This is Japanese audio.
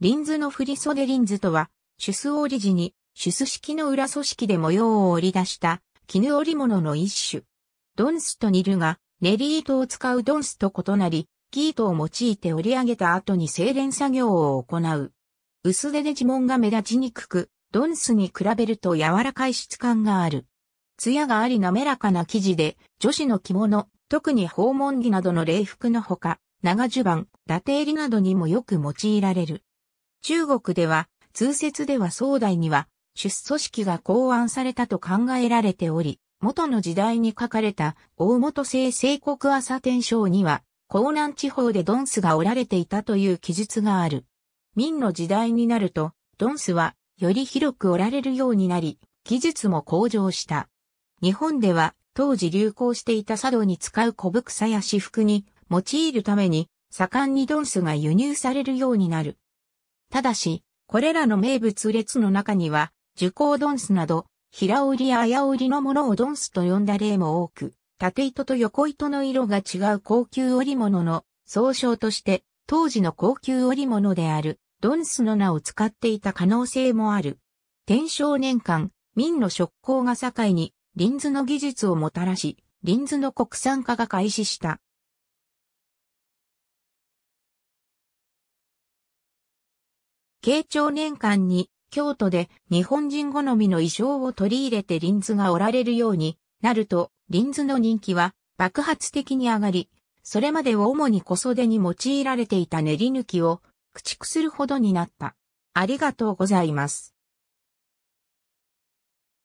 リンズの振袖リンズとは、シュス織り時に、ュス式の裏組織で模様を織り出した、絹織物の一種。ドンスとニルが、練り糸を使うドンスと異なり、ー糸を用いて織り上げた後に精錬作業を行う。薄手で地紋が目立ちにくく、ドンスに比べると柔らかい質感がある。艶があり滑らかな生地で、女子の着物、特に訪問着などの礼服のほか、長襦袢、伊達襟などにもよく用いられる。中国では、通説では宋代には、出組織が考案されたと考えられており、元の時代に書かれた大元聖聖国朝天章には、江南地方でドンスがおられていたという記述がある。明の時代になると、ドンスはより広くおられるようになり、技術も向上した。日本では当時流行していた茶道に使う小草や私服に用いるために、盛んにドンスが輸入されるようになる。ただし、これらの名物列の中には、樹高ドンスなど、平織りや綾織りのものをドンスと呼んだ例も多く、縦糸と横糸の色が違う高級織物の総称として、当時の高級織物である、ドンスの名を使っていた可能性もある。天正年間、明の職工が境に、リンズの技術をもたらし、リンズの国産化が開始した。慶長年間に京都で日本人好みの衣装を取り入れてリンズがおられるようになると、リンズの人気は爆発的に上がり、それまでは主に小袖に用いられていた練り抜きを駆逐するほどになった。ありがとうございます。